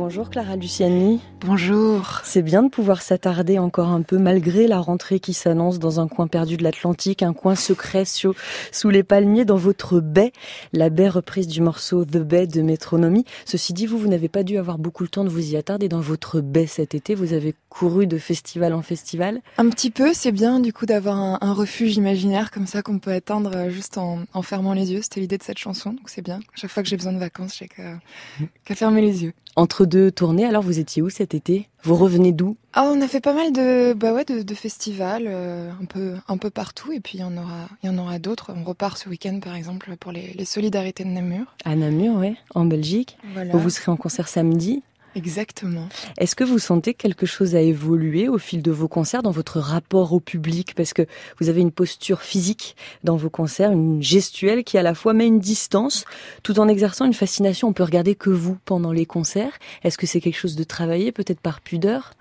Bonjour Clara Luciani. Bonjour. C'est bien de pouvoir s'attarder encore un peu malgré la rentrée qui s'annonce dans un coin perdu de l'Atlantique, un coin secret sous, sous, les palmiers dans votre baie, la baie reprise du morceau The Bay de Métronomie. Ceci dit, vous, vous n'avez pas dû avoir beaucoup le temps de vous y attarder dans votre baie cet été. Vous avez couru de festival en festival. Un petit peu, c'est bien du coup d'avoir un, refuge imaginaire comme ça qu'on peut atteindre euh, juste en, fermant les yeux. C'était l'idée de cette chanson, donc c'est bien. Chaque fois que j'ai besoin de vacances, j'ai qu'à mmh. fermer les yeux. Entre de tournées. Alors, vous étiez où cet été Vous revenez d'où ah, on a fait pas mal de, bah ouais, de, festivals euh, un peu un peu partout et puis il y en aura il y en aura d'autres. On repart ce week-end par exemple pour les, solidarités de Namur. À Namur, ouais, en Belgique. vous serez en concert samedi. Exactement. Est-ce que vous sentez quelque chose à évoluer au fil de vos concerts dans votre rapport au public Parce que vous avez une posture physique dans vos concerts, une gestuelle qui à la fois met une distance tout en exerçant une fascination. On peut regarder que vous pendant les concerts. Est-ce que c'est quelque chose de travaillé, peut-être par pudeur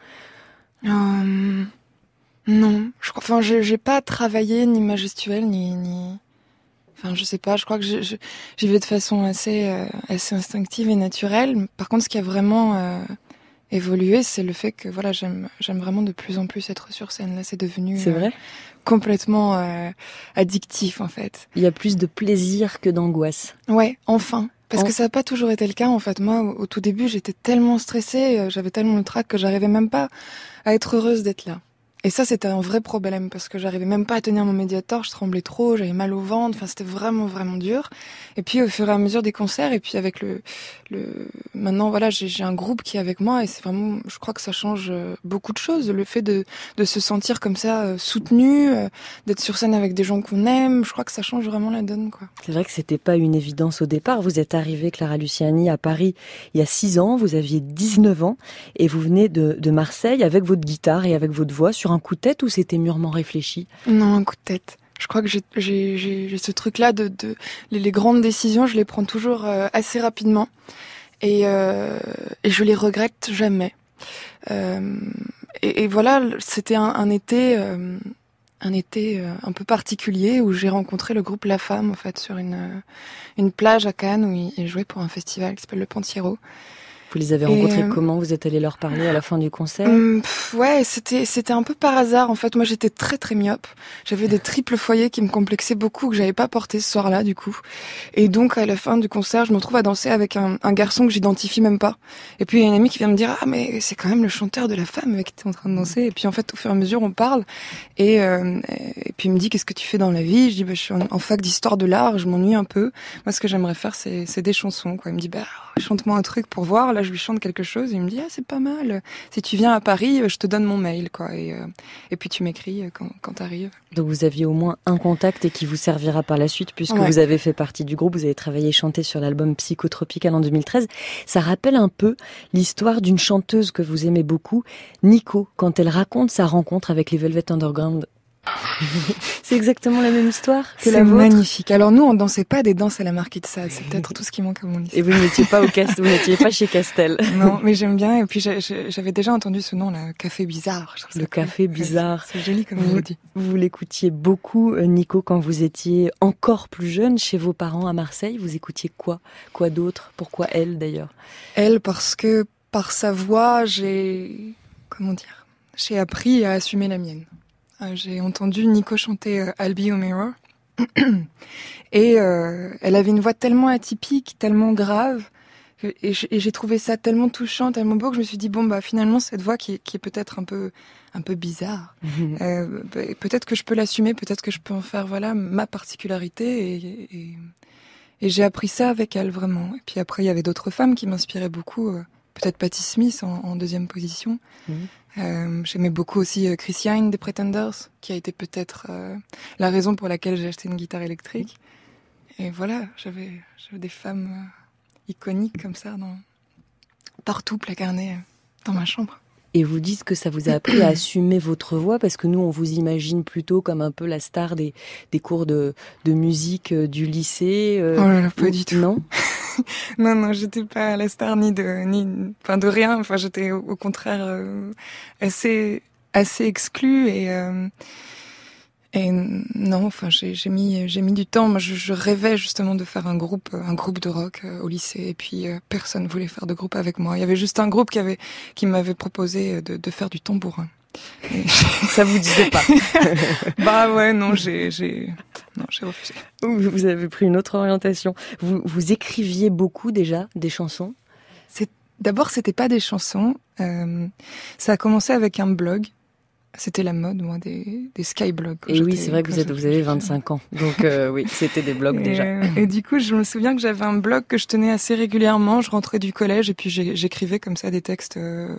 euh, Non. Je, enfin, j'ai pas travaillé ni ma gestuelle, ni... ni Enfin, je sais pas, je crois que j'y vais de façon assez, euh, assez instinctive et naturelle. Par contre, ce qui a vraiment euh, évolué, c'est le fait que voilà, j'aime vraiment de plus en plus être sur scène. Là, c'est devenu euh, complètement addictif, en fait. Il y a plus de plaisir que d'angoisse. Ouais, enfin. Parce que ça n'a pas toujours été le cas, en fait. Moi, au tout début, j'étais tellement stressée, j'avais tellement le trac que j'arrivais même pas à être heureuse d'être là. Et ça, c'était un vrai problème parce que j'arrivais même pas à tenir mon médiator, je tremblais trop, j'avais mal au ventre, enfin c'était vraiment vraiment dur. Et puis au fur et à mesure des concerts, et puis avec le, le... maintenant voilà, j'ai un groupe qui est avec moi et c'est vraiment, je crois que ça change euh, beaucoup de choses. Le fait de, de se sentir comme ça euh, soutenu, euh, d'être sur scène avec des gens qu'on aime, je crois que ça change vraiment la donne quoi. C'est vrai que c'était pas une évidence au départ. Vous êtes arrivée Clara Luciani à Paris il y a 6 ans, vous aviez 19 ans et vous venez de, de Marseille avec votre guitare et avec votre voix sur un coup de tête ou c'était mûrement réfléchi Non, un coup de tête. Je crois que j'ai ce truc-là de, les, grandes décisions, je les prends toujours euh, assez rapidement et, euh, et je les regrette jamais. Euh, et, voilà, c'était un, été, un été un peu particulier où j'ai rencontré le groupe La Femme en fait sur une plage à Cannes où ils, jouaient pour un festival qui s'appelle le Pantiero. Vous les avez rencontrés euh, comment Vous êtes allé leur parler à la fin du concert hum, Ouais, c'était c'était un peu par hasard en fait. Moi, j'étais très très myope. J'avais des triples foyers qui me complexaient beaucoup que j'avais pas porté ce soir-là du coup. Et donc à la fin du concert, je me trouve à danser avec un, garçon que j'identifie même pas. Et puis il y a une amie qui vient me dire ah mais c'est quand même le chanteur de la femme avec qui tu es en train de danser. Et puis en fait au fur et à mesure on parle et, euh, puis il me dit qu'est-ce que tu fais dans la vie Je dis bah, je suis en, fac d'histoire de l'art, je m'ennuie un peu. Moi ce que j'aimerais faire c'est des chansons quoi. Il me dit bah chante-moi un truc pour voir. Là, je lui chante quelque chose. Et il me dit, ah, c'est pas mal. Si tu viens à Paris, euh, je te donne mon mail, quoi. Et, euh, puis tu m'écris euh, quand, quand t'arrives. Donc vous aviez au moins un contact et qui vous servira par la suite, puisque vous avez fait partie du groupe, vous avez travaillé et chanté sur l'album Psychotropical en 2013. Ça rappelle un peu l'histoire d'une chanteuse que vous aimez beaucoup, Nico, quand elle raconte sa rencontre avec les Velvet Underground. c'est exactement la même histoire que la vôtre. C'est magnifique. Alors nous, on dansait pas des danses à la marquise de Sade. C'est peut-être tout ce qui manque à mon histoire. Et vous n'étiez pas au Castel, pas chez Castel. Non, mais j'aime bien. Et puis j'avais déjà entendu ce nom, Le Café Bizarre. Le Café Bizarre. C'est joli comme vous, dit. Vous l'écoutiez beaucoup, euh, Nico, quand vous étiez encore plus jeune chez vos parents à Marseille. Vous écoutiez quoi Quoi d'autre Pourquoi elle d'ailleurs Elle parce que par sa voix, j'ai comment dire J'ai appris à assumer la mienne. Ah, j'ai entendu Nico chanter euh, I'll Be Mirror. Et euh, elle avait une voix tellement atypique, tellement grave, et j'ai trouvé ça tellement touchant, tellement beau que je me suis dit bon bah finalement cette voix qui, est, peut-être un peu un peu bizarre, mhm. euh, bah, peut-être que je peux l'assumer, peut-être que je peux en faire voilà ma particularité et, j'ai appris ça avec elle vraiment. Et puis après il y avait d'autres femmes qui m'inspiraient beaucoup, peut-être Patti Smith en, deuxième position, mhm. Euh, j'aimais beaucoup aussi euh, Christiane des Pretenders, qui a été peut-être euh, la raison pour laquelle j'ai acheté une guitare électrique. Et voilà, j'avais des femmes iconiques comme ça, dans, partout placarnées dans ma chambre. Et vous dites que ça vous a appris à assumer votre voix, parce que nous, on vous imagine plutôt comme un peu la star des, des cours de, de musique du lycée. oh là là, pas du tout. Non non, non, j'étais pas la star ni de, ni, de rien. Enfin, j'étais au, contraire euh, assez, assez exclue et. Euh, et non, enfin, j'ai, mis, j'ai mis du temps. Moi, je, rêvais justement de faire un groupe, un groupe de rock euh, au lycée. Et puis, personne voulait faire de groupe avec moi. Il y avait juste un groupe qui avait, qui m'avait proposé de, de faire du tambourin. Ça vous disait pas Bah ouais, non, j'ai, non, j'ai refusé. Vous avez pris une autre orientation. Vous, vous écriviez beaucoup déjà des chansons C'est, D'abord, c'était pas des chansons. Euh, ça a commencé avec un blog. C'était la mode, moi, des, des skyblogs. Et oui, c'est vrai que vous, êtes, vous avez 25 ans. Donc euh, oui, c'était des blogs déjà. Et du coup, je me souviens que j'avais un blog que je tenais assez régulièrement. Je rentrais du collège et puis j'écrivais comme ça des textes... Euh,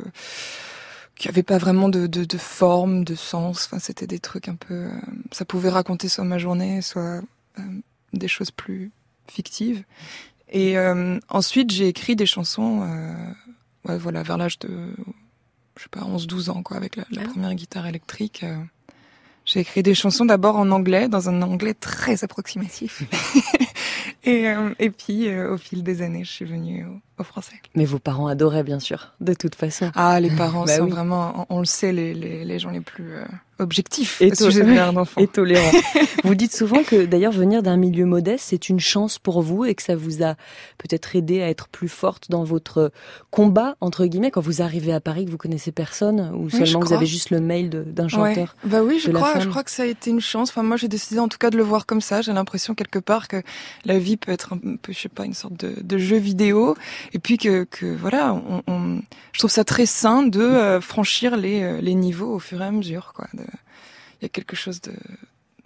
qui avait pas vraiment de, de, de, forme, de sens. Enfin, c'était des trucs un peu. Euh, ça pouvait raconter soit ma journée, soit euh, des choses plus fictives. Et euh, ensuite, j'ai écrit des chansons. Ouais, voilà, vers l'âge de, je sais pas, 11-12 ans, quoi, avec la, ah première guitare électrique. J'ai écrit des chansons d'abord en anglais, dans un anglais très approximatif. et, et, puis, au fil des années, je suis venue Français. Mais vos parents adoraient, bien sûr, de toute façon. Ah, les parents bah sont vraiment, on, le sait, les, gens les plus euh, objectifs et Et tolérants. vous dites souvent que, d'ailleurs, venir d'un milieu modeste, c'est une chance pour vous et que ça vous a peut-être aidé à être plus forte dans votre combat, entre guillemets, quand vous arrivez à Paris, que vous connaissez personne ou seulement vous avez juste le mail d'un chanteur. Bah oui, je crois, je crois que ça a été une chance. Enfin, moi, j'ai décidé en tout cas de le voir comme ça. J'ai l'impression quelque part que la vie peut être un peu, je sais pas, une sorte de, de jeu vidéo et puis que, que voilà, on, je trouve ça très sain de euh, franchir les, euh, les niveaux au fur et à mesure. Quoi. Il y a quelque chose de,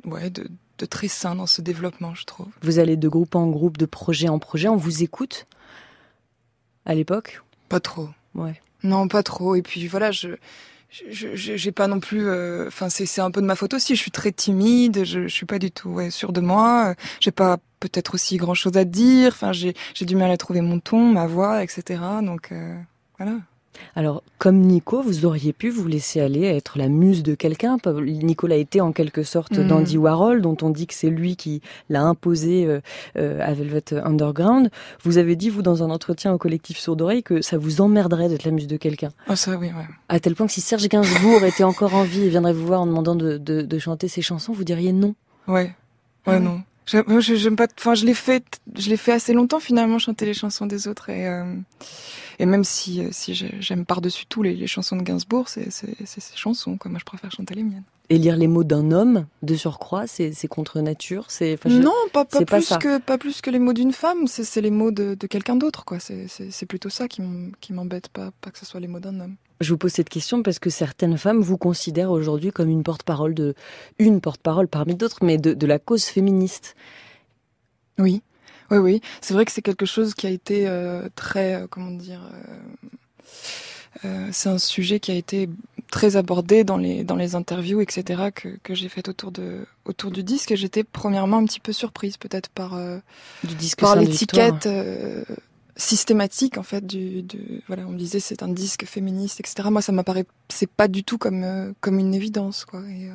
ouais, de, de très sain dans ce développement, je trouve. Vous allez de groupe en groupe, de projet en projet, on vous écoute à l'époque Pas trop. Ouais. Non, pas trop. Et puis voilà, je, j'ai pas non plus euh, enfin c'est un peu de ma faute aussi je suis très timide je, je suis pas du tout ouais, sûre de moi j'ai pas peut-être aussi grand chose à dire enfin j'ai du mal à trouver mon ton ma voix etc donc euh, voilà alors, comme Nico, vous auriez pu vous laisser aller à être la muse de quelqu'un. Nico l'a été en quelque sorte mm. d'Andy Warhol, dont on dit que c'est lui qui l'a imposé euh, euh, à Velvet Underground. Vous avez dit, vous, dans un entretien au collectif Sourd d'Oreille, que ça vous emmerderait d'être la muse de quelqu'un. Ah, ça, oui, ouais. À tel point que si Serge Gainsbourg était encore en vie et viendrait vous voir en demandant de, chanter ses chansons, vous diriez non. Ouais, ouais, non. J'aime je, pas. Enfin, je l'ai fait. Je l'ai fait assez longtemps finalement chanter les chansons des autres et euh, même si euh, si j'aime par dessus tout les, chansons de Gainsbourg, c'est c'est chansons. comme Moi, je préfère chanter les miennes. Et lire les mots d'un homme de surcroît, c'est contre nature, c'est non pas, plus que pas plus que les mots d'une femme, c'est les mots de, quelqu'un d'autre quoi. C'est plutôt ça qui m'embête pas que ce soit les mots d'un homme. Je vous pose cette question parce que certaines femmes vous considèrent aujourd'hui comme une porte-parole de une porte-parole parmi d'autres, mais de, la cause féministe. Oui, oui, oui. C'est vrai que c'est quelque chose qui a été euh, très euh, comment dire. Euh, euh, c'est un sujet qui a été très abordé dans les, dans les interviews, etc., que, j'ai faites autour, autour du disque. Et j'étais premièrement un petit peu surprise, peut-être par, euh, l'étiquette euh, systématique, en fait. Du, voilà, on me disait c'est un disque féministe, etc. Moi, ça m'apparaît, c'est pas du tout comme, comme une évidence, quoi. Et,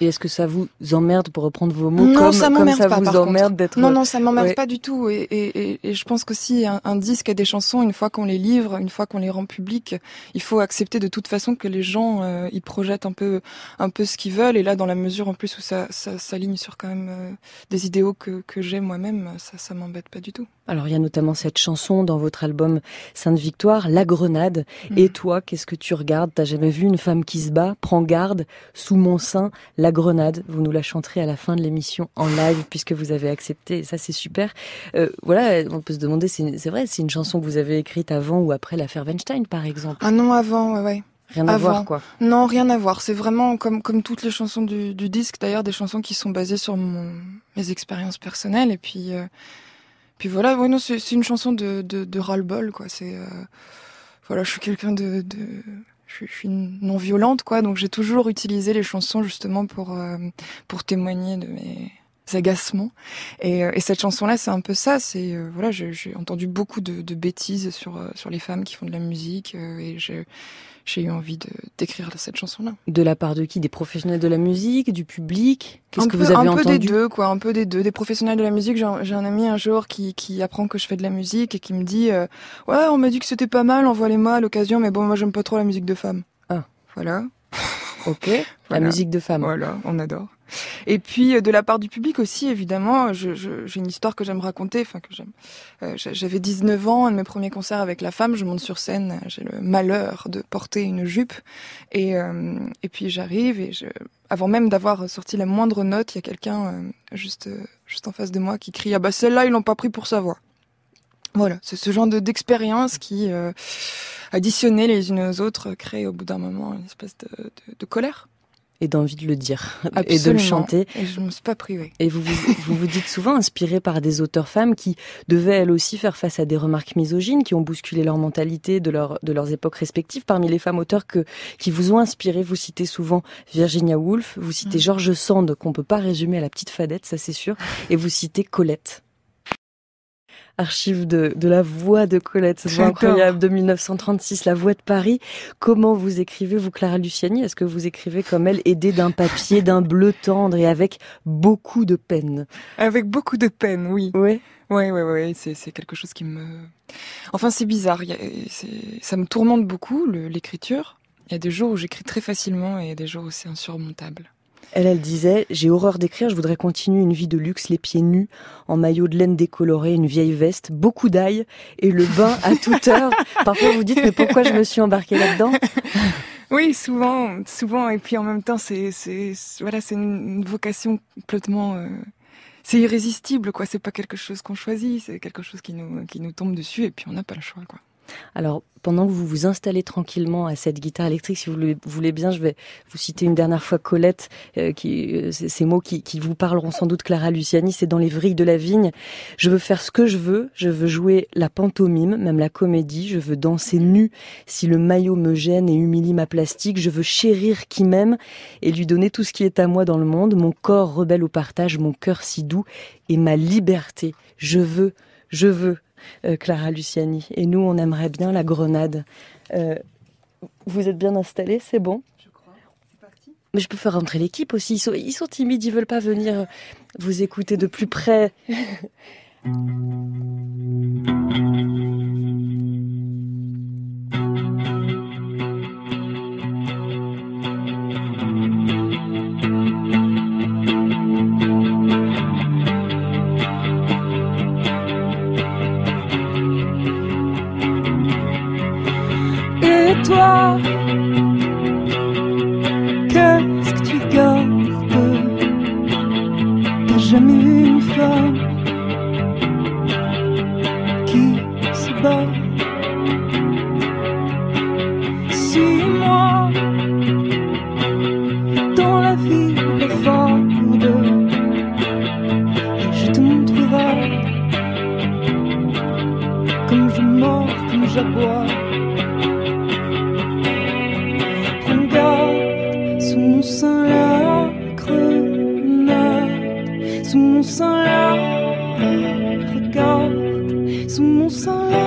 et est-ce que ça vous emmerde, pour reprendre vos mots, non, comme ça, comme vous emmerde d'être... Non, non, ça m'emmerde pas du tout. Et, je pense qu'aussi, un, disque et des chansons, une fois qu'on les livre, une fois qu'on les rend publics, il faut accepter de toute façon que les gens ils euh, projettent un peu, un peu ce qu'ils veulent. Et là, dans la mesure en plus où ça, s'aligne sur quand même euh, des idéaux que, j'ai moi-même, ça, ça m'embête pas du tout. Alors, il y a notamment cette chanson dans votre album Sainte Victoire, La Grenade. Et mhm. toi, qu'est-ce que tu regardes T'as jamais vu une femme qui se bat Prends garde, sous mon sein, la Grenade, vous nous la chanterez à la fin de l'émission en live puisque vous avez accepté. ça, c'est super. Euh, voilà, on peut se demander, c'est vrai, c'est une chanson que vous avez écrite avant ou après l'affaire Weinstein, par exemple. Ah non, avant, ouais. Rien à voir, quoi. Non, rien à voir. C'est vraiment comme, comme toutes les chansons du, disque, d'ailleurs, des chansons qui sont basées sur mes expériences personnelles. Et puis, euh, puis voilà, ouais, c'est une chanson de, de, ras bol quoi. C'est. Euh, voilà, je suis quelqu'un de je, suis non violente, quoi. Donc j'ai toujours utilisé les chansons justement pour, euh, pour témoigner de mes, agacements. Euh, et, cette chanson-là, c'est un peu ça. C'est euh, voilà, j'ai entendu beaucoup de, bêtises sur euh, sur les femmes qui font de la musique, et j'ai eu envie d'écrire cette chanson-là. De la part de qui Des professionnels de la musique, du public Qu'est-ce que vous avez entendu Un peu des deux, quoi. Un peu des deux. Des professionnels de la musique. J'ai un, ami un jour qui qui apprend que je fais de la musique et qui me dit ouais, on m'a dit que c'était pas mal, envoie-les-moi à l'occasion, mais bon, moi j'aime pas trop la musique de femme. Ah, voilà. Ok. La musique de femme. Voilà, on adore. Et puis euh, de la part du public aussi, évidemment, j'ai une histoire que j'aime raconter, enfin que j'aime. Euh, j'avais 19 ans, un de mes premiers concerts avec la femme, je monte sur scène, j'ai le malheur de porter une jupe, et, euh, et puis j'arrive, et je, avant même d'avoir sorti la moindre note, il y a quelqu'un juste, juste en face de moi qui crie Ah bah celle-là, ils l'ont pas pris pour sa voix. Voilà, c'est ce genre d'expérience qui, euh, additionnées les unes aux autres, crée au bout d'un moment une espèce de, de, colère. Et d'envie de le dire et de le chanter. Et je ne me suis pas privée. Et vous vous, dites souvent inspirée par des auteurs femmes qui devaient elles aussi faire face à des remarques misogynes, qui ont bousculé leur mentalité de, leur, de leurs époques respectives. Parmi les femmes auteurs que, qui vous ont inspiré, vous citez souvent Virginia Woolf, vous citez mm. George Sand, qu'on ne peut pas résumer à la petite fadette, ça c'est sûr, et vous citez Colette archives de, la voix de Colette, incroyable de 1936, la voix de Paris. Comment vous écrivez, vous, Clara Luciani Est-ce que vous écrivez comme elle, aidée d'un papier, d'un bleu tendre et avec beaucoup de peine Avec beaucoup de peine, oui. Oui. Oui, oui, oui, c'est quelque chose qui me... Enfin, c'est bizarre, ça me tourmente beaucoup, l'écriture. Il y a des jours où j'écris très facilement et y a des jours où c'est insurmontable. Elle, elle disait J'ai horreur d'écrire, je voudrais continuer une vie de luxe, les pieds nus, en maillot de laine décoloré, une vieille veste, beaucoup d'ail et le bain à toute heure. Parfois, vous dites Mais pourquoi je me suis embarquée là-dedans Oui, souvent, souvent. Et puis en même temps, c'est, c'est, voilà, c'est une, vocation complètement. Euh, c'est irrésistible, quoi. C'est pas quelque chose qu'on choisit, c'est quelque chose qui nous, qui nous tombe dessus, et puis on n'a pas le choix, quoi. Alors, pendant que vous vous installez tranquillement à cette guitare électrique, si vous voulez bien, je vais vous citer une dernière fois Colette, euh, euh, ces mots qui, qui, vous parleront sans doute Clara Luciani, c'est dans les vrilles de la vigne. Je veux faire ce que je veux, je veux jouer la pantomime, même la comédie, je veux danser nu si le maillot me gêne et humilie ma plastique, je veux chérir qui m'aime et lui donner tout ce qui est à moi dans le monde, mon corps rebelle au partage, mon cœur si doux et ma liberté. Je veux, je veux, euh, Clara Luciani. Et nous, on aimerait bien la grenade. Euh, vous êtes bien installés, c'est bon Je crois. mais je peux faire rentrer l'équipe aussi. Ils ils sont, timides, ils veulent pas venir vous écouter de plus près. Qu'est-ce que tu gardes T'as jamais vu une femme qui se bat. suis moi, dans la vie, la femme de je te montrerai comme je mords, comme j'aboie. sein là, regarde sous mon sein là.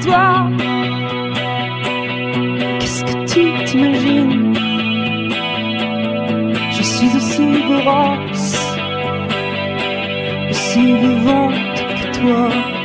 toi. Qu'est-ce que tu t'imagines Je suis aussi vorace, aussi vivante que toi.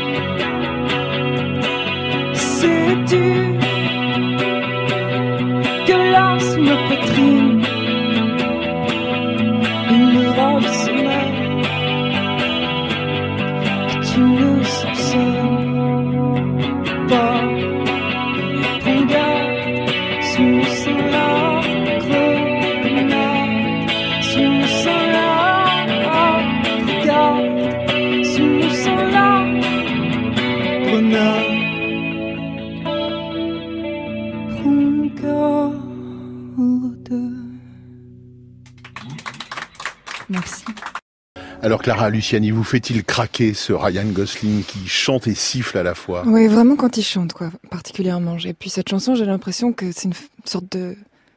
Ah Luciani, vous fait-il craquer ce Ryan Gosling qui chante et siffle à la fois Oui, vraiment quand il chante, quoi, particulièrement. Et puis cette chanson, j'ai l'impression que c'est une sorte de,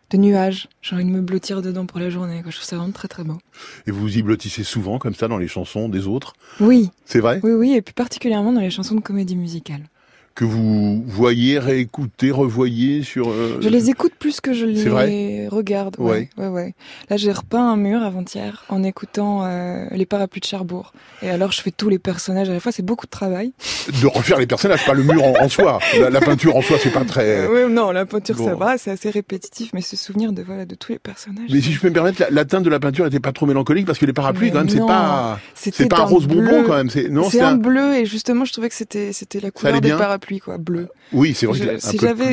de nuage. J'ai envie de me blottir dedans pour la journée. Je trouve ça vraiment très très beau. Et vous y blottissez souvent comme ça dans les chansons des autres Oui. C'est vrai Oui, oui, et plus particulièrement dans les chansons de comédie musicale que vous voyez, réécoutez, revoyez sur. Euh, je les écoute plus que je les regarde. Ouais, ouais. ouais, Là, j'ai repeint un mur avant-hier en écoutant euh, les parapluies de Charbourg. Et alors, je fais tous les personnages à la fois. C'est beaucoup de travail. De refaire les personnages, pas le mur en, soi. La, peinture en soi, c'est pas très. Euh, oui, non, la peinture, ça va. C'est assez répétitif, mais ce souvenir de voilà de tous les personnages. Mais si je peux me permettre, la, teinte de la peinture n'était pas trop mélancolique parce que les parapluies, quand même, c'est pas c'est pas un rose bonbon quand même. C'est non, c'est un, bleu et justement, je trouvais que c'était c'était la couleur des parapluies bleu. Euh, oui, c'est vrai.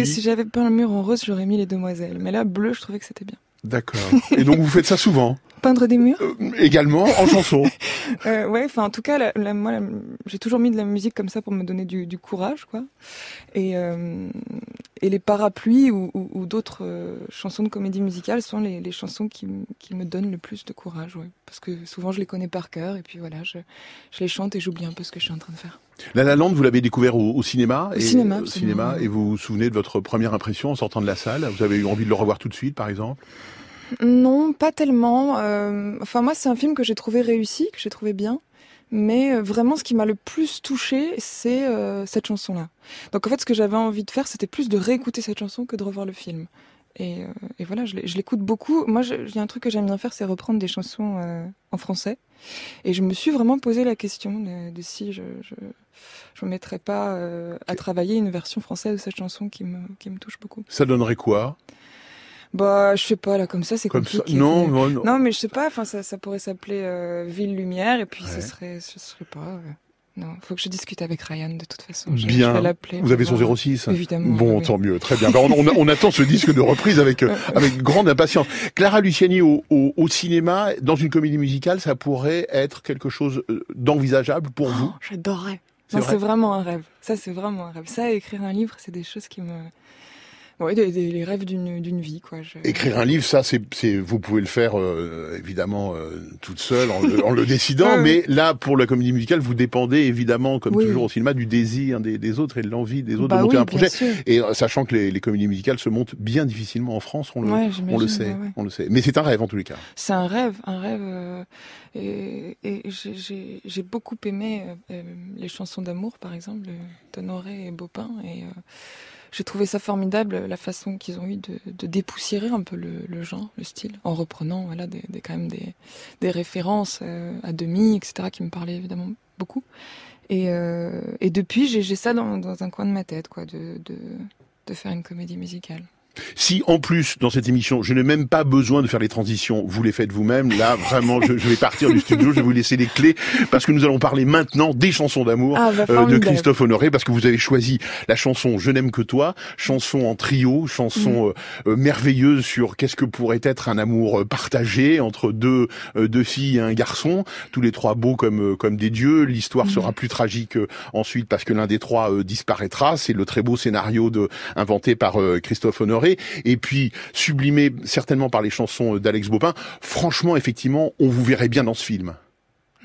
si j'avais peint le mur en rose, j'aurais mis les demoiselles. Mais là, bleu, je trouvais que c'était bien. D'accord. Et donc vous faites ça souvent Peindre des murs euh, Également en chanson. Oui, euh, ouais, enfin en tout cas, moi, j'ai toujours mis de la musique comme ça pour me donner du, courage, quoi. Et, les parapluies ou, d'autres chansons de comédie musicale sont les, chansons qui, me donnent le plus de courage, Parce que souvent je les connais par cœur et puis voilà, je, je les chante et j'oublie un peu ce que je suis en train de faire. La La Land, vous l'avez découvert au, cinéma. et, cinéma, euh, cinéma. Et vous vous souvenez de votre première impression en sortant de la salle Vous avez eu envie de le revoir tout de suite, par exemple Non, pas tellement. Euh, enfin, moi, c'est un film que j'ai trouvé réussi, que j'ai trouvé bien. Mais euh, vraiment, ce qui m'a le plus touché, c'est cette chanson-là. Donc, en fait, ce que j'avais envie de faire, c'était plus de réécouter cette chanson que de revoir le film. Euh, et, voilà, je l'écoute beaucoup. Moi, il y a un truc que j'aime bien faire, c'est reprendre des chansons euh, en français. Et je me suis vraiment posé la question de, si je je, je mettrais pas euh, à travailler une version française de cette chanson qui me, qui me touche beaucoup. Ça donnerait quoi bah, je sais pas, là, comme ça, c'est compliqué. Ça, non, non, mais je sais pas, enfin, ça, ça pourrait s'appeler Ville Lumière, et puis ce serait, ce serait pas. Non, faut que je discute avec Ryan de toute façon. Je, Bien. vais l'appeler. Vous avez son 06 Évidemment. Bon, tant mieux. Très bien. Bah, on, attend ce disque de reprise avec euh, avec grande impatience. Clara Luciani au, cinéma, dans une comédie musicale, ça pourrait être quelque chose euh, d'envisageable pour oh, vous J'adorerais. C'est vraiment un rêve. Ça, c'est vraiment un rêve. Ça, écrire un livre, c'est des choses qui me oui, les rêves d'une vie, quoi. Écrire un livre, ça, c'est vous pouvez le faire euh, évidemment euh, toute seule en le, décidant, mais là, pour la comédie musicale, vous dépendez évidemment, comme toujours au cinéma, du désir des, autres et de l'envie des autres de bah monter un projet. Et euh, sachant que les, les, comédies musicales se montent bien difficilement en France, on le, on le sait, on le sait. Mais c'est un rêve en tous les cas. C'est un rêve, un rêve. et, j'ai beaucoup aimé les chansons d'amour, par exemple, d'Honoré et Bopin et j'ai trouvé ça formidable la façon qu'ils ont eu de, dépoussiérer un peu le, genre, le style, en reprenant voilà des, quand même des, références euh, à demi, etc. qui me parlaient évidemment beaucoup. Et, euh, depuis, j'ai ça dans, un coin de ma tête, quoi, de, de faire une comédie musicale. Si en plus dans cette émission, je n'ai même pas besoin de faire les transitions, vous les faites vous-même. Là, vraiment, je, vais partir du studio, je vais vous laisser les clés parce que nous allons parler maintenant des chansons d'amour ah, bah, euh, de Christophe Honoré parce que vous avez choisi la chanson Je n'aime que toi, chanson en trio, chanson mm. euh, euh, merveilleuse sur qu'est-ce que pourrait être un amour partagé entre deux deux filles et un garçon, tous les trois beaux comme comme des dieux. L'histoire mm. sera plus tragique ensuite parce que l'un des trois disparaîtra. C'est le très beau scénario de inventé par Christophe Honoré et puis sublimé certainement par les chansons d'Alex Bopin. Franchement, effectivement, on vous verrait bien dans ce film.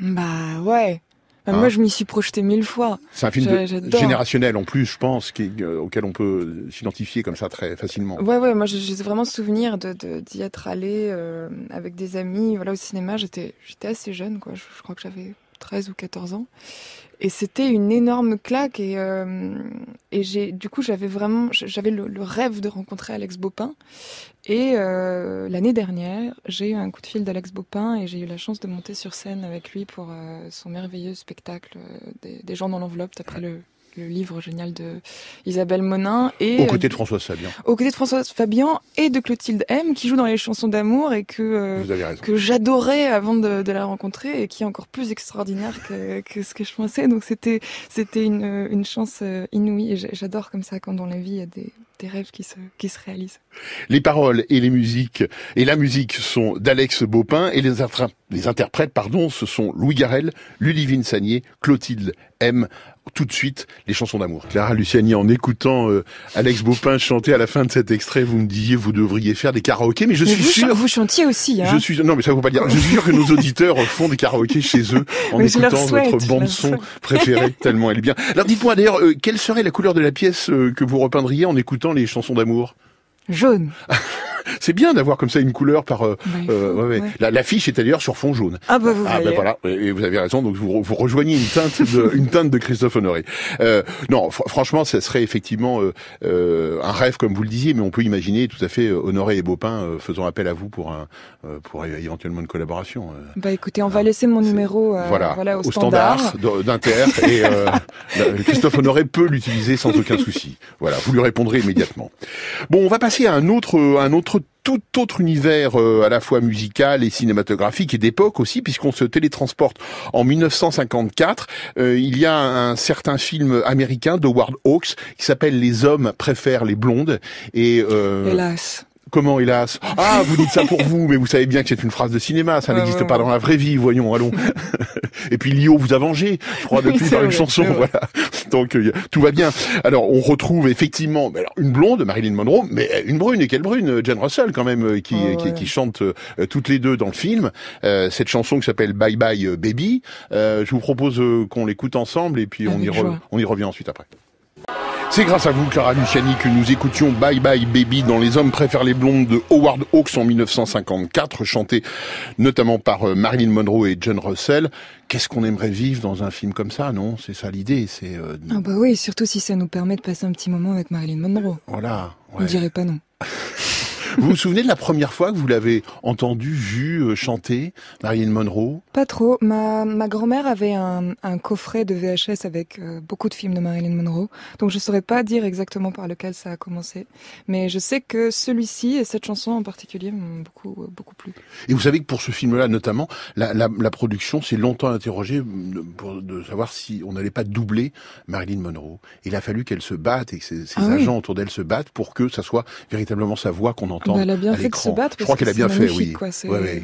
Bah ouais. Bah, hein moi, je m'y suis projeté mille fois. C'est un film générationnel en plus, je pense, euh, auquel on peut euh, s'identifier comme ça très facilement. Ouais, ouais. Moi, j'ai vraiment souvenir d'y de, d'y être allé euh, avec des amis. Voilà, au cinéma, j'étais assez jeune, quoi. Je, je crois que j'avais 13 ou 14 ans et c'était une énorme claque et, euh, et j'ai du coup j'avais vraiment j'avais le, rêve de rencontrer Alex Baupin et euh, l'année dernière j'ai eu un coup de fil d'Alex Baupin et j'ai eu la chance de monter sur scène avec lui pour euh, son merveilleux spectacle des, des gens dans l'enveloppe d'après le, le livre génial de Isabelle Monin. Et, aux euh, côtés de François Fabian. Aux côtés de François Fabian et de Clotilde M, qui joue dans les chansons d'amour et que, euh, que j'adorais avant de, la rencontrer et qui est encore plus extraordinaire que, que ce que je pensais. Donc c'était c'était une, euh, une chance inouïe j'adore comme ça quand dans la vie il y a des, des rêves qui se, qui se réalisent. Les paroles et les musiques et la musique sont d'Alex Baupin et les, les interprètes pardon ce sont Louis Garel, Ludivine Sagnier, Clotilde M, tout de suite les chansons d'amour. Clara Luciani, en écoutant euh, Alex beaupin chanter à la fin de cet extrait, vous me disiez vous devriez faire des karaokés, mais je suis sûr sûr vous chantiez aussi. Hein. Je suis non mais ça ne pas dire. Je suis sûr que nos auditeurs font des karaokés chez eux en écoutant votre bande son préférée tellement elle est bien. Alors dites-moi d'ailleurs euh, quelle serait la couleur de la pièce euh, que vous repeindriez en écoutant les chansons d'amour Jaune. c'est bien d'avoir comme ça une couleur par. Euh, bah, euh ouais, ouais. La, l'affiche est d'ailleurs sur fond jaune. Ah bah vous ah, bah, voilà. Et vous avez raison. Donc vous, vous rejoignez une teinte de une teinte de Christophe Honoré. Euh, non, franchement, ça serait effectivement euh, euh, un rêve comme vous le disiez, mais on peut imaginer tout à fait Honoré et Baupin faisant appel à vous pour un pour éventuellement une collaboration. Bah écoutez, on va ah, laisser mon numéro voilà, au, standard, standard d'Inter et Christophe Honoré peut l'utiliser sans aucun souci. Voilà, vous lui répondrez immédiatement. Bon, on va passer à un autre un autre tout autre univers euh, à la fois musical et cinématographique et d'époque aussi, puisqu'on se télétransporte en 1954. Euh, il y a un, certain film américain de Ward Hawks qui s'appelle Les hommes préfèrent les blondes. Et euh, hélas, Comment, hélas Ah, vous dites ça pour vous, mais vous savez bien que c'est une phrase de cinéma, ça ah n'existe pas dans la vraie vie, voyons, allons. et puis Lio vous a vengé, je crois, depuis par une chanson, voilà. Donc euh, tout va bien. Alors on retrouve effectivement une blonde, Marilyn Monroe, mais une brune, et quelle brune Jane Russell quand même, euh, ah qui, chante euh, toutes les deux dans le film. cette chanson qui s'appelle Bye Bye Baby, je vous propose qu'on l'écoute ensemble et puis ah on y, on y revient ensuite après. C'est grâce à vous, Clara Luciani, que nous écoutions Bye Bye Baby dans Les Hommes préfèrent les blondes de Howard Hawks en 1954, chanté notamment par euh, Marilyn Monroe et John Russell. Qu'est-ce qu'on aimerait vivre dans un film comme ça, non C'est ça l'idée, c'est... Euh, ah bah oui, surtout si ça nous permet de passer un petit moment avec Marilyn Monroe. Voilà. ne On dirait pas non. Vous vous souvenez de la première fois que vous l'avez entendu, vu, euh, chanter, Marilyn Monroe Pas trop. Ma, grand-mère avait un, coffret de VHS avec euh, beaucoup de films de Marilyn Monroe. Donc je ne saurais pas dire exactement par lequel ça a commencé. Mais je sais que celui-ci et cette chanson en particulier m'ont beaucoup, euh, beaucoup plu. Et vous savez que pour ce film-là, notamment, la, production s'est longtemps interrogée mm, pour de savoir si on n'allait pas doubler Marilyn Monroe. Il a fallu qu'elle se batte et que ses, ah agents autour d'elle se battent pour que ça soit véritablement sa voix qu'on entend. Bah, elle a bien fait de se battre. je crois qu'elle a bien fait, oui.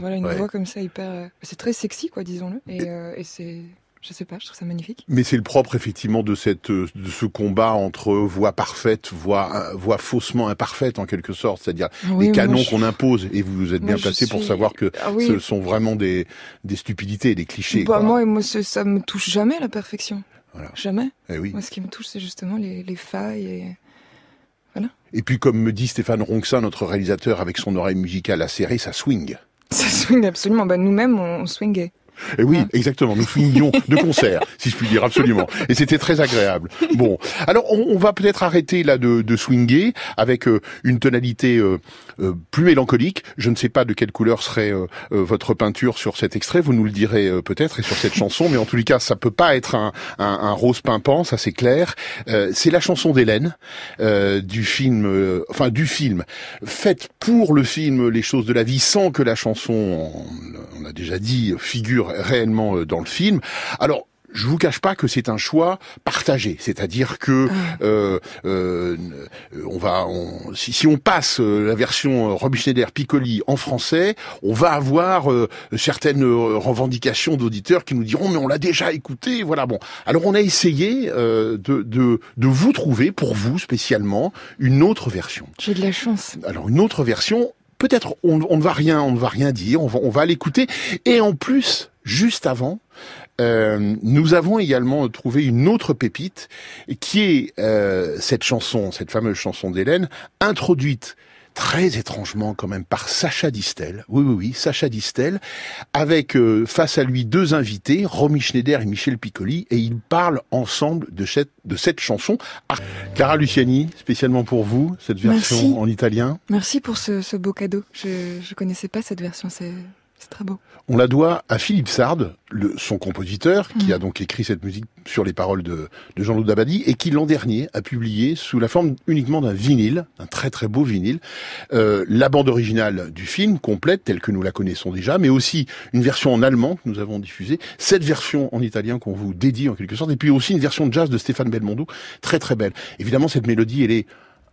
voilà, une voix comme ça, hyper. Euh, c'est très sexy, quoi, disons-le. Euh, et, c'est. Je sais pas, je trouve ça magnifique. Mais c'est le propre effectivement de cette euh, de ce combat entre voix parfaite, voix voix faussement imparfaite en quelque sorte, c'est-à-dire les canons qu'on impose. Et vous vous êtes bien placé pour savoir que ah ce sont vraiment des des stupidités, des clichés. Bah, moi, moi, ça me touche jamais la perfection. Jamais. Eh oui. Moi, ce qui me touche, c'est justement les, failles et puis, comme me dit Stéphane Ronxin, notre réalisateur, avec son oreille musicale acérée, ça swing. Ça swing absolument. Ben, Nous-mêmes, on swingait. Et eh oui, ah. exactement. Nous finions de concert, si je puis dire, absolument. Et c'était très agréable. Bon, alors on, on va peut-être arrêter là de, de swinguer avec euh, une tonalité euh, euh, plus mélancolique. Je ne sais pas de quelle couleur serait votre peinture sur cet extrait. Vous nous le direz peut-être et sur cette chanson. Mais en tous les cas, ça peut pas être un, un, un rose pimpant, ça c'est clair. c'est la chanson d'Hélène du film, enfin du film, Faites pour le film Les choses de la vie, sans que la chanson, on, on a déjà dit, figure réellement euh, dans le film. Alors, je vous cache pas que c'est un choix partagé, c'est-à-dire que ah. euh, euh, euh, on va, si, si, on passe euh, la version Rob Schneider Piccoli en français, on va avoir certaines revendications d'auditeurs qui nous diront mais on l'a déjà écouté, voilà bon. Alors on a essayé de, de, de vous trouver pour vous spécialement une autre version. J'ai de la chance. Alors une autre version. Peut-être on, on ne va rien, on ne va rien dire, on on va l'écouter. Et en plus, juste avant, euh, nous avons également trouvé une autre pépite qui est euh, cette chanson, cette fameuse chanson d'Hélène, introduite très étrangement quand même par Sacha Distel. Oui, oui, oui, Sacha Distel, avec euh, face à lui deux invités, Romy Schneider et Michel Piccoli, et ils parlent ensemble de cette, de cette chanson. Cara ah, Clara Luciani, spécialement pour vous, cette version en italien. Merci pour ce, ce beau cadeau. Je ne connaissais pas cette version. C'est on la doit à Philippe Sard, son compositeur, qui mhm. a donc écrit cette musique sur les paroles de, Jean-Loup Dabadi, et qui l'an dernier a publié sous la forme uniquement d'un vinyle, un très très beau vinyle, euh, la bande originale du film complète, telle que nous la connaissons déjà, mais aussi une version en allemand que nous avons diffusée, cette version en italien qu'on vous dédie en quelque sorte, et puis aussi une version de jazz de Stéphane Belmondo, très très belle. Évidemment, cette mélodie, elle est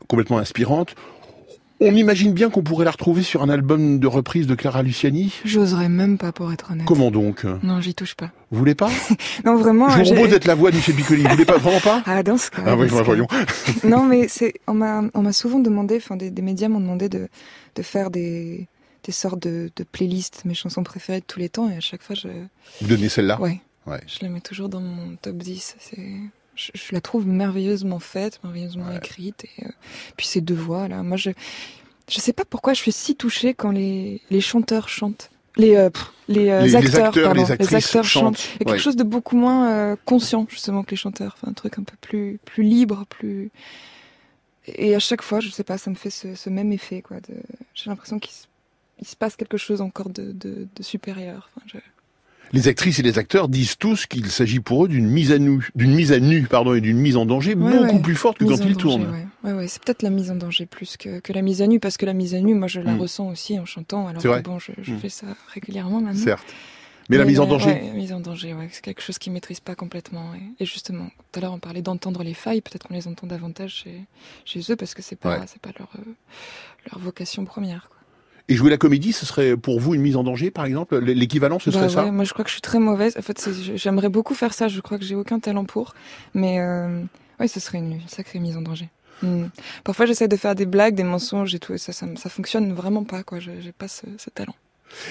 complètement inspirante. On imagine bien qu'on pourrait la retrouver sur un album de reprise de Clara Luciani. J'oserais même pas, pour être honnête. Comment donc Non, j'y touche pas. Vous voulez pas Non, vraiment. Je vous propose d'être la voix du Piccoli. Vous voulez pas vraiment pas Ah, dans ce cas. Ah oui, bah, voyons. non, mais c'est on m'a souvent demandé, enfin des, médias m'ont demandé de de faire des des sortes de, de playlists mes chansons préférées de tous les temps et à chaque fois je. Vous donnez celle-là. Oui. Ouais. Je la mets toujours dans mon top 10. C'est je, la trouve merveilleusement faite, merveilleusement écrite. Et euh, puis ces deux voix là, moi je je sais pas pourquoi je suis si touchée quand les, les chanteurs chantent. Les, euh, euh, les, acteurs, pardon, les, acteurs chantent. quelque chose de beaucoup moins conscient justement que les chanteurs. un truc un peu plus plus libre, plus. Et à chaque fois, je sais pas, ça me fait ce, même effet quoi. De... J'ai l'impression qu'il se, passe quelque chose encore de, de, supérieur. Enfin, les actrices et les acteurs disent tous qu'il s'agit pour eux d'une mise à nu, d'une mise à nu, pardon, et d'une mise en danger beaucoup plus forte que quand ils tournent. Ouais. ouais c'est peut-être la mise en danger plus que, la mise à nu, parce que la mise à nu, moi, je la hmm. ressens aussi en chantant. Alors bon, je, hmm. fais ça régulièrement maintenant. Certes. Mais, la mise en danger. la mise en danger, c'est quelque chose qu'ils maîtrisent pas complètement. Et, justement, tout à l'heure, on parlait d'entendre les failles. Peut-être qu'on les entend davantage chez, chez eux, parce que c'est pas, c'est pas leur, euh, leur vocation première. Et jouer la comédie, ce serait pour vous une mise en danger, par exemple L'équivalent, ce bah serait ça Moi, je crois que je suis très mauvaise. En fait, j'aimerais beaucoup faire ça. Je crois que j'ai aucun talent pour. Mais euh, oui, ce serait une, sacrée mise en danger. Hmm. Parfois, j'essaie de faire des blagues, des mensonges et tout, et ça, ça, ça fonctionne vraiment pas, quoi. J'ai pas ce, talent.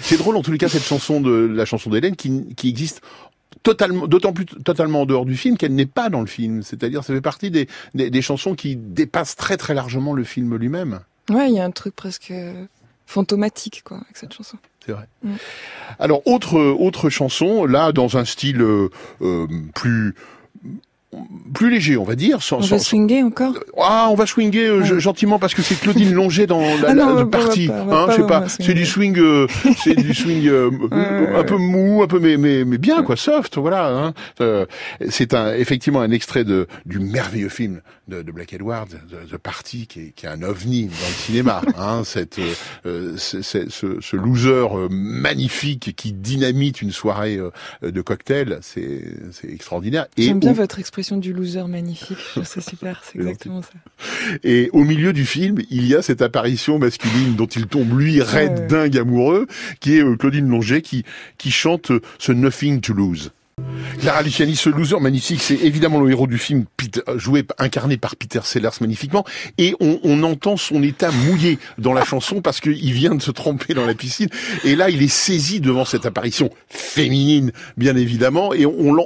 C'est drôle, en tous les cas, cette chanson de la chanson d'Hélène qui, existe totalement, d'autant plus totalement en dehors du film qu'elle n'est pas dans le film. C'est-à-dire, ça fait partie des, des, des, chansons qui dépassent très très largement le film lui-même. Ouais, il y a un truc presque fantomatique quoi avec cette chanson. C'est vrai. Mm. Alors autre autre chanson là dans un style euh, euh, plus plus léger, on va dire. Sans, on va swinguer encore Ah, on va swinguer euh, gentiment parce que c'est Claudine Longer dans la, ah partie. Hein, c'est pas, c'est du swing, euh, c'est du swing euh, un peu mou, un peu mais mais, mais bien quoi, soft, voilà. Hein. C'est un effectivement un extrait de du merveilleux film de, de Black Edward, The, Party, qui est, qui est un ovni dans le cinéma. hein, cette, ce, ce, loser magnifique qui dynamite une soirée de cocktail, c'est extraordinaire. J'aime bien votre expression du loser magnifique. C'est super, c'est exactement ça. Et au milieu du film, il y a cette apparition masculine dont il tombe, lui, raide, dingue, amoureux, qui est euh, Claudine Longer, qui, qui chante euh, ce Nothing to Lose. Clara Luciani, ce loser magnifique, c'est évidemment le héros du film, euh, joué, incarné par Peter Sellers magnifiquement, et on, entend son état mouillé dans la chanson parce qu'il vient de se tromper dans la piscine, et là il est saisi devant cette apparition féminine, bien évidemment, et on,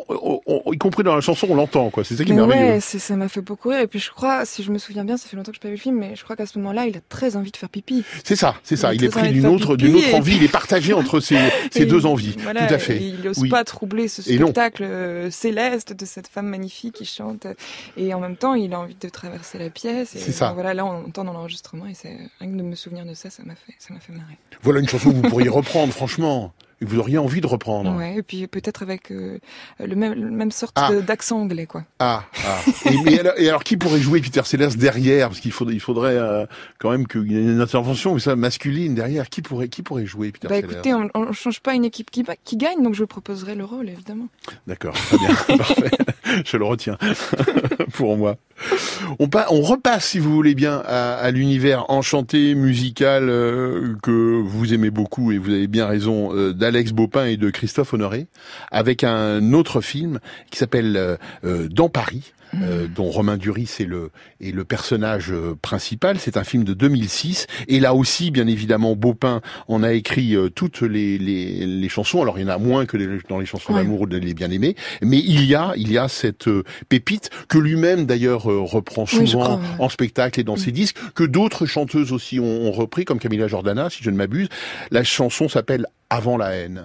y compris dans la chanson, on l'entend, quoi. C'est ça qui est merveilleux. ça m'a fait beaucoup rire, et puis je crois, si je me souviens bien, ça fait longtemps que je n'ai pas vu le film, mais je crois qu'à ce moment-là, il a très envie de faire pipi. C'est ça, c'est ça, il, est pris d'une autre, d'une autre envie, il est partagé entre ces, deux envies, tout à fait. Il n'ose pas troubler ce spectacle euh, céleste de cette femme magnifique qui chante. Et en même temps, il a envie de traverser la pièce. Et Voilà, là, on entend dans l'enregistrement et c'est rien que de me souvenir de ça, ça m'a fait, ça m'a fait marrer. Voilà une chanson que vous pourriez reprendre, franchement vous auriez envie de reprendre. Ouais, et puis peut-être avec euh, le même, même sorte ah. d'accent anglais, quoi. Ah, ah. et, alors, qui pourrait jouer Peter Sellers derrière Parce qu'il faudrait, il faudrait euh, quand même qu'il y ait une intervention, ça, masculine derrière. Qui pourrait, qui pourrait jouer Peter bah, Sellers écoutez, on ne change pas une équipe qui, qui gagne, donc je proposerai le rôle, évidemment. D'accord, très bien, parfait. Je le retiens pour moi on, repasse, si vous voulez bien, à, l'univers enchanté, musical, euh, que vous aimez beaucoup, et vous avez bien raison, euh, d'Alex Baupin et de Christophe Honoré, avec un autre film qui s'appelle euh, Dans Paris, euh, dont Romain Duris est le, personnage euh, principal. C'est un film de 2006. Et là aussi, bien évidemment, Baupin en a écrit euh, toutes les, chansons. Alors, il y en a moins que dans les chansons d'amour d'amour de Les Bien-Aimés. Mais il y a, il y a cette pépite que lui-même, d'ailleurs, reprend souvent en spectacle et dans mm. ses disques, que d'autres chanteuses aussi ont repris, comme Camilla Jordana, si je ne m'abuse. La chanson s'appelle Avant la haine.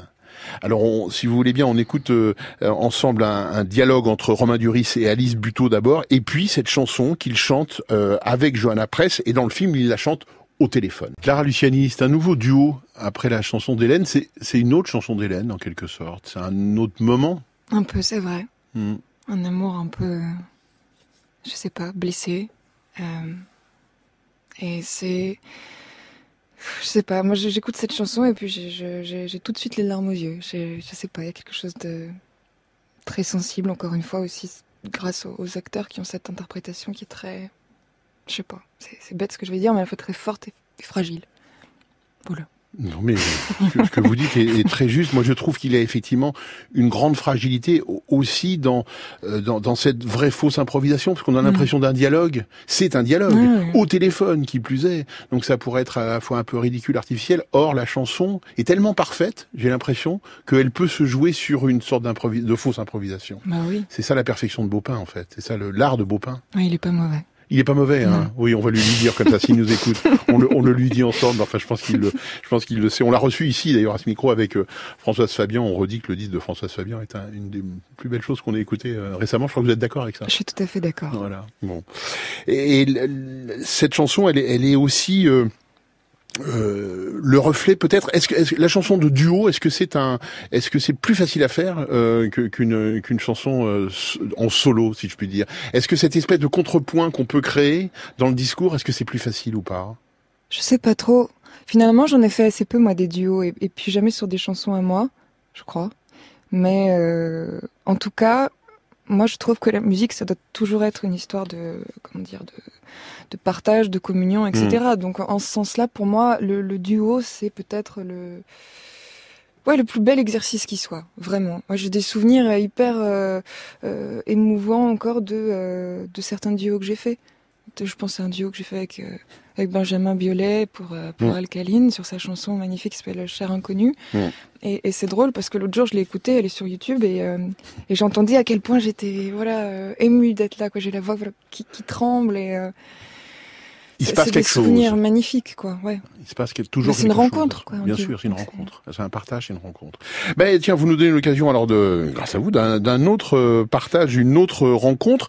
Alors, si vous voulez bien, on écoute euh, euh, ensemble un, dialogue entre Romain Duris et Alice Buteau d'abord, et puis cette chanson qu'il chante euh, avec Johanna Press, et dans le film, il la chante au téléphone. Clara Luciani, c'est un nouveau duo après la chanson d'Hélène, c'est une autre chanson d'Hélène en quelque sorte, c'est un autre moment. Un peu, c'est vrai. Hmm. Un amour un peu, je sais pas, blessé. et c'est je sais pas, moi j'écoute cette chanson et puis j'ai tout de suite les larmes aux yeux. Je sais pas, il y a quelque chose de très sensible, encore une fois aussi, grâce aux, acteurs qui ont cette interprétation qui est très. Je sais pas, c'est bête ce que je vais dire, mais à la fois très forte et fragile. Voilà. Non, mais ce que vous dites est, très juste. Moi, je trouve qu'il y a effectivement une grande fragilité aussi dans euh, dans, dans cette vraie fausse improvisation, parce qu'on a mm. l'impression d'un dialogue. C'est un dialogue au téléphone, qui plus est. Donc, ça pourrait être à la fois un peu ridicule, artificiel. Or, la chanson est tellement parfaite, j'ai l'impression, qu'elle peut se jouer sur une sorte de fausse improvisation. Bah oui. C'est ça la perfection de Baupin, en fait. C'est ça l'art de Baupin. Oui, il est pas mauvais. Il est pas mauvais, hein. Oui, on va lui dire comme ça s'il nous écoute. On le, on le, lui dit ensemble. Enfin, je pense qu'il le, je pense qu'il le sait. On l'a reçu ici d'ailleurs à ce micro avec euh, Françoise Fabian. On redit que le disque de Françoise Fabien est une des plus belles choses qu'on ait écoutées euh, récemment. Je crois que vous êtes d'accord avec ça. Je suis tout à fait d'accord. Voilà. Bon. Et, cette chanson, elle, elle est aussi euh, euh, le reflet peut-être est-ce que, la chanson de duo est-ce que c'est un est-ce que c'est plus facile à faire euh, qu'une qu'une chanson euh, en solo si je puis dire est-ce que cette espèce de contrepoint qu'on peut créer dans le discours est-ce que c'est plus facile ou pas je sais pas trop finalement j'en ai fait assez peu moi des duos et, et, puis jamais sur des chansons à moi je crois mais en tout cas moi je trouve que la musique ça doit toujours être une histoire de comment dire de de partage, de communion, etc. Mm. Donc en ce sens-là, pour moi, le, duo, c'est peut-être le... Ouais, le plus bel exercice qui soit, vraiment. Moi, j'ai des souvenirs euh, hyper euh, euh, émouvants encore de, de certains duos que j'ai faits. Je pense à un duo que j'ai fait avec avec Benjamin Biolay pour, euh, pour mm. Alcaline sur sa chanson magnifique qui s'appelle Cher Inconnu. Mm. Et, c'est drôle parce que l'autre jour, je l'ai écoutée, elle est sur YouTube et, euh, et j'entendais à quel point j'étais voilà euh, émue d'être là. J'ai la voix qui, tremble et. il se passe quelque des souvenirs chose. magnifique, quoi. Il se passe quelque, toujours C'est une rencontre, Bien sûr, c'est une rencontre. C'est un partage, c'est une rencontre. Ben tiens, vous nous donnez l'occasion alors de, grâce à vous, d'un autre partage, une autre rencontre.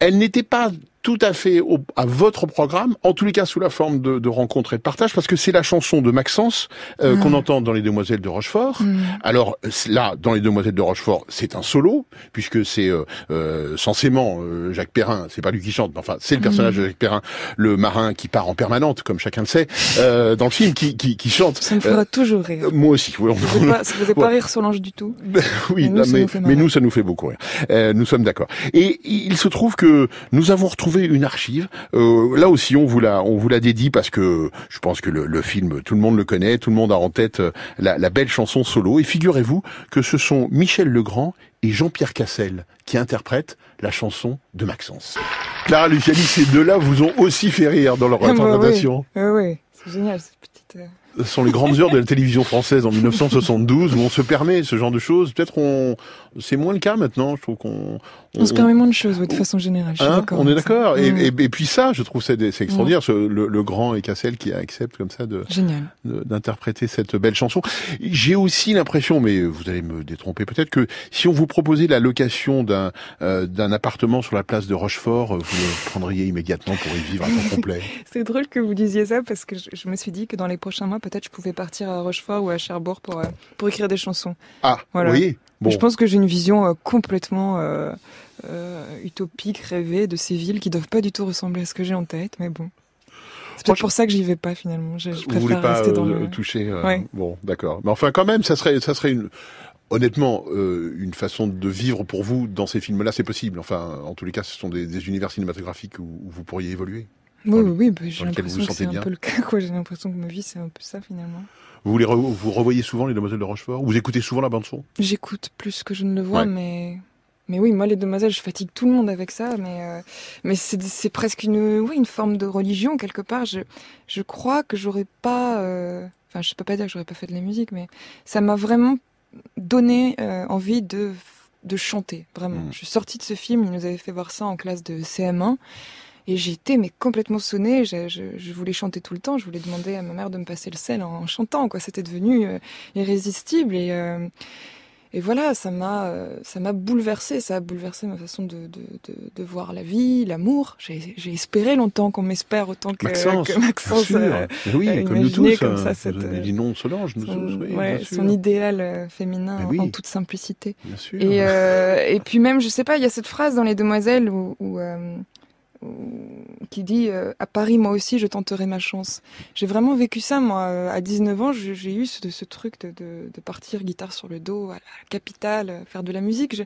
Elle n'était pas tout à fait à votre programme, en tous les cas sous la forme de, de rencontres et de partage, parce que c'est la chanson de Maxence euh, mm. qu'on entend dans Les Demoiselles de Rochefort. Mm. Alors là, dans Les Demoiselles de Rochefort, c'est un solo, puisque c'est euh, euh censément euh, Jacques Perrin, c'est pas lui qui chante, mais enfin c'est le personnage mm. de Jacques Perrin, le marin qui part en permanente, comme chacun le sait, dans le film, qui, qui, qui chante. Ça me fera toujours rire. Moi aussi. Oui, on, ça ne faisait pas rire Solange du tout. Ben, oui, mais mais, nous mais nous, ça nous fait beaucoup rire. nous sommes d'accord. Et il se trouve que nous avons retrouvé une archive. Euh, là aussi, on vous la, on vous la dédie parce que je pense que le, film, tout le monde le connaît, tout le monde a en tête euh, la, belle chanson solo. Et figurez-vous que ce sont Michel Legrand et Jean-Pierre Cassel qui interprètent la chanson de Maxence. Clara Luciani, ces deux-là vous ont aussi fait rire dans leur ah bah interprétation. Ah oui c'est génial cette petite. Euh, sont les grandes heures de la télévision française en 1972 où on se permet ce genre de choses. Peut-être on, c'est moins le cas maintenant. Je trouve qu'on on, on, se permet moins de choses de façon générale. Je hein, on est d'accord. Mm. Et, puis ça, je trouve c'est extraordinaire. Mm. le, grand et Cassel qui accepte comme ça de d'interpréter cette belle chanson. J'ai aussi l'impression, mais vous allez me détromper peut-être, que si on vous proposait la location d'un euh, d'un appartement sur la place de Rochefort, euh, vous le prendriez immédiatement pour y vivre à temps complet. c'est drôle que vous disiez ça parce que je me suis dit que dans les prochains mois peut-être je pouvais partir à Rochefort ou à Cherbourg pour, euh, pour écrire des chansons. Ah, oui. Bon. Je pense que j'ai une vision euh, complètement euh, utopique, rêvée de ces villes qui ne doivent pas du tout ressembler à ce que j'ai en tête, mais bon. C'est pour ça que j'y vais pas finalement. Je, ne préfère pas dans le toucher. Bon, d'accord. Mais enfin, quand même, ça serait, ça serait une honnêtement, une façon de vivre pour vous dans ces films-là, c'est possible. Enfin, en tous les cas, ce sont des, univers cinématographiques où, vous pourriez évoluer. Oui, oui, bah, j'ai l'impression que c'est un peu le cas. J'ai l'impression que ma vie, c'est un peu ça finalement. Vous, les vous revoyez souvent les Demoiselles de Rochefort Vous écoutez souvent la bande-son J'écoute plus que je ne le vois, mais... Mais oui, moi, les demoiselles, je fatigue tout le monde avec ça, mais, euh, mais c'est presque une, oui, une forme de religion, quelque part. Je, je crois que j'aurais pas... Euh, enfin, je peux pas dire que j'aurais pas fait de la musique, mais ça m'a vraiment donné euh, envie de, de chanter, vraiment. Mmh. Je suis sortie de ce film, ils nous avaient fait voir ça en classe de CM1. Et j'étais mais complètement sonnée. Je, voulais chanter tout le temps. Je voulais demander à ma mère de me passer le sel en chantant. Quoi, c'était devenu euh, irrésistible. Et, euh, et voilà, ça m'a, euh, ça m'a bouleversée. Ça a bouleversé ma façon de, de, voir la vie, l'amour. J'ai, espéré longtemps qu'on m'espère autant que Maxence. Maxence oui, comme nous tous. Comme hein. ça, cette, non, Solange, nous son, son idéal féminin en toute simplicité. Et, et puis même, je sais pas, il y a cette phrase dans Les Demoiselles où qui dit euh, à Paris moi aussi je tenterai ma chance. J'ai vraiment vécu ça moi euh, à 19 ans j'ai eu ce, truc de, partir guitare sur le dos à la capitale euh, faire de la musique.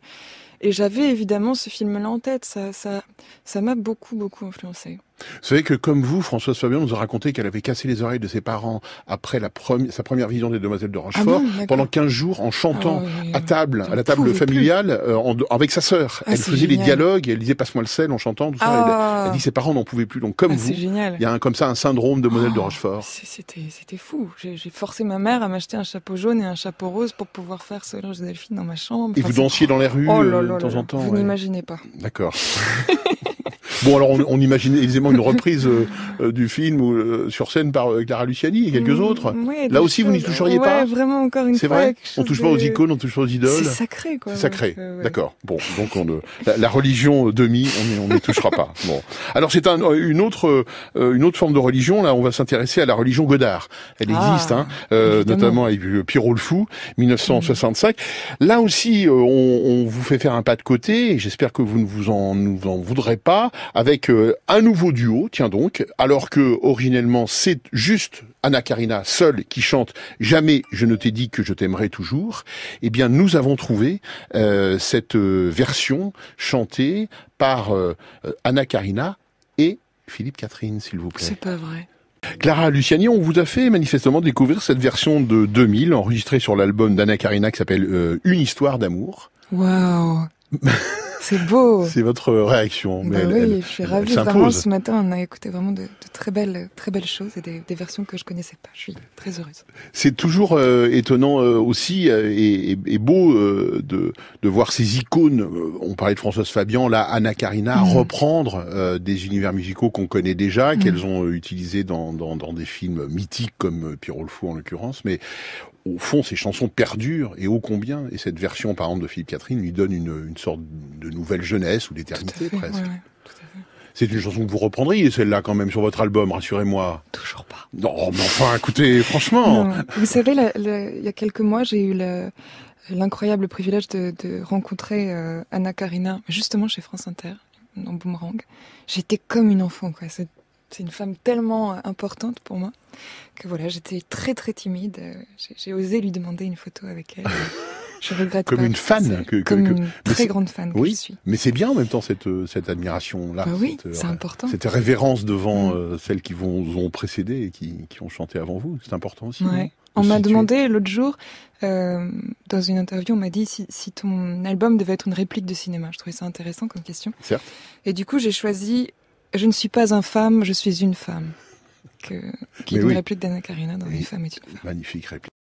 Et j'avais évidemment ce film-là en tête. Ça, ça, m'a beaucoup, beaucoup influencé. Vous savez que comme vous, Françoise Fabian nous a raconté qu'elle avait cassé les oreilles de ses parents après la sa première vision des Demoiselles de ah Rochefort pendant 15 jours en chantant ah à table, à la table familiale euh, avec sa sœur. Ah, elle faisait les dialogues, elle disait passe-moi le sel en chantant. Tout ça. Elle, dit ses parents n'en pouvaient plus. Donc comme vous, il y a un, comme ça un syndrome de Demoiselles de Rochefort. C'était fou. J'ai forcé ma mère à m'acheter un chapeau jaune et un chapeau rose pour pouvoir faire ce linge Delphine dans ma chambre. Et vous dansiez dans les rues. Oh euh, Oh vous n'imaginez pas. D'accord. Bon, alors on, imagine évidemment une reprise euh, euh, du film euh, sur scène par Clara Luciani et quelques mm, autres. Là aussi, vous n'y toucheriez ouais, pas. vraiment encore une C'est vrai. On touche pas aux icônes, on touche pas aux idoles. C'est sacré, quoi. C'est Sacré. D'accord. Bon, donc on, la, la, religion demi, on n'y touchera pas. Bon. Alors c'est une autre, une autre forme de religion. Là, on va s'intéresser à la religion Godard. Elle ah, existe, hein, notamment avec Pierrot le fou, 1965. Là aussi, on, vous fait faire un pas de côté. J'espère que vous ne vous en voudrez pas avec euh, un nouveau duo, tiens donc, alors que originellement c'est juste Anna Karina seule qui chante Jamais je ne t'ai dit que je t'aimerai toujours, eh bien nous avons trouvé euh, cette euh, version chantée par Anna Karina et Philippe Catherine, s'il vous plaît. C'est pas vrai. Clara Luciani, on vous a fait manifestement découvrir cette version de 2000 enregistrée sur l'album d'Anna Karina qui s'appelle Une histoire d'amour. Waouh C'est beau. C'est votre réaction. Bah mais je suis ravie. Vraiment, ce matin, on a écouté vraiment de, très, belles, très belles choses et des, versions que je connaissais pas. Je suis très heureuse. C'est toujours euh, étonnant euh, aussi euh, et, beau de, voir ces icônes. On parlait de Françoise Fabian, là, Anna Karina, mhm. reprendre des univers musicaux qu'on connaît déjà, mhm. qu'elles ont utilisés dans, dans, des films mythiques comme Pierrot le Fou en l'occurrence. Mais au fond, ces chansons perdurent et ô combien. Et cette version, par exemple, de Philippe Catherine lui donne une, sorte de nouvelle jeunesse ou d'éternité presque. c'est une chanson que vous reprendriez, celle-là, quand même, sur votre album, rassurez-moi. Toujours pas. Non, mais enfin, écoutez, franchement. vous savez, il y a quelques mois, j'ai eu l'incroyable privilège de, rencontrer euh, Anna Karina, justement chez France Inter, en Boomerang. J'étais comme une enfant, quoi. C'est une femme tellement euh, importante pour moi que voilà, j'étais très très timide. Euh, j'ai osé lui demander une photo avec elle. je regrette comme une fan comme une très grande fan que oui, je suis. mais c'est bien en même temps cette euh, admiration là bah euh, c'est cette révérence devant mm. celles qui vous ont précédé et qui, ont chanté avant vous c'est important aussi on m'a demandé l'autre jour dans une interview on m'a dit si, ton album devait être une réplique de cinéma je trouvais ça intéressant comme question Certes. et du coup j'ai choisi je ne suis pas un femme je suis une femme qui est plus réplique Dana Karina dans Les femmes une femme. Magnifique réplique.